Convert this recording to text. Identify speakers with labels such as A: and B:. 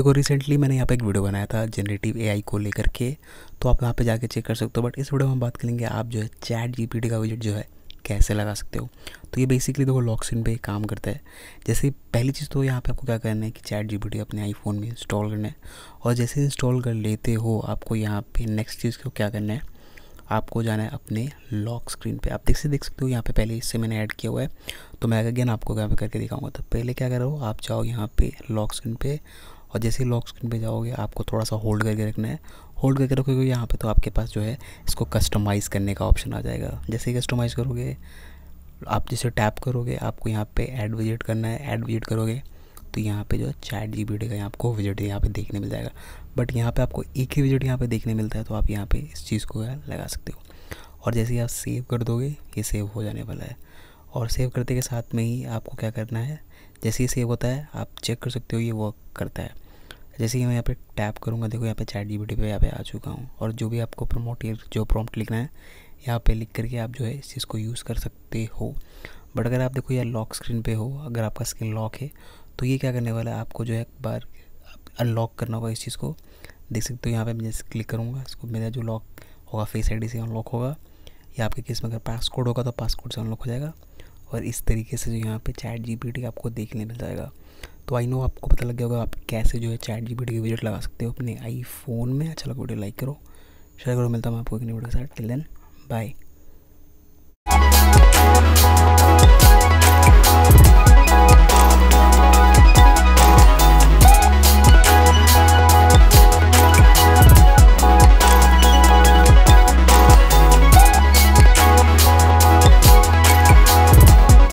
A: देखो रिसेंटली मैंने यहाँ पे एक वीडियो बनाया था जनरेटिव एआई को लेकर के तो आप यहाँ पे जाके चेक कर सकते हो बट इस वीडियो में हम बात करेंगे आप जो है चैट जीपीटी का विजिट जो है कैसे लगा सकते हो तो ये बेसिकली देखो लॉक्सिन पे काम करता है जैसे पहली चीज़ तो यहाँ पे आपको क्या करना है कि चैट जीपीटी अपने आईफोन में इंस्टॉल करना है और जैसे इंस्टॉल कर लेते हो आपको यहाँ पे नेक्स्ट चीज़ को क्या करना है आपको जाना है अपने लॉक स्क्रीन पे आप देख से देख सकते हो यहाँ पे पहले इससे मैंने ऐड किया हुआ है तो मैं अगेन आपको यहाँ पे करके दिखाऊंगा तो पहले क्या करो आप जाओ यहाँ पे लॉक स्क्रीन पे और जैसे ही लॉक स्क्रीन पे जाओगे आपको थोड़ा सा होल्ड करके रखना है होल्ड करके रखोगे यहाँ पे तो आपके पास जो है इसको कस्टमाइज़ करने का ऑप्शन आ जाएगा जैसे ही कस्टमाइज़ करोगे आप जैसे टैप करोगे आपको यहाँ पे ऐड विजिट करना है ऐड विजिट करोगे तो यहाँ पे जो है चैट जी का यहाँ आपको विजिट यहाँ पे देखने मिल जाएगा बट यहाँ पे आपको एक ही विजिट यहाँ पे देखने मिलता है तो आप यहाँ पे इस चीज़ को लगा सकते हो और जैसे ही आप सेव कर दोगे ये सेव हो जाने वाला है और सेव करते के साथ में ही आपको क्या करना है जैसे ही सेव होता है आप चेक कर सकते हो ये वर्क करता है जैसे ही मैं यहाँ पे टैप करूँगा देखो यहाँ पे चैट जी पे यहाँ पे आ चुका हूँ और जो भी आपको प्रमोट जो प्रॉम्प्ट लिखना है यहाँ पे लिख करके आप जो है इस चीज़ को यूज़ कर सकते हो बट अगर आप देखो यार लॉक स्क्रीन पे हो अगर आपका स्क्रीन लॉक है तो ये क्या करने वाला है आपको जो है एक बार अनलॉक करना होगा इस चीज़ को देख सकते हो यहाँ पे मैं जैसे क्लिक करूँगा इसको मेरा जो लॉक होगा फेस आई से अनलॉक होगा या आपके केस में अगर पासकोड होगा तो पासकोड से अनलॉक हो जाएगा और इस तरीके से जो यहाँ पे चैट जी आपको देखने मिल जाएगा तो आई नो आपको पता लग गया होगा आप कैसे जो है चैट जी की विजिट लगा सकते हो अपने आईफोन में अच्छा लगा वीडियो लाइक करो शेयर करो मिलता हूँ आपको एक वीडियो के साथ टिल देन बाय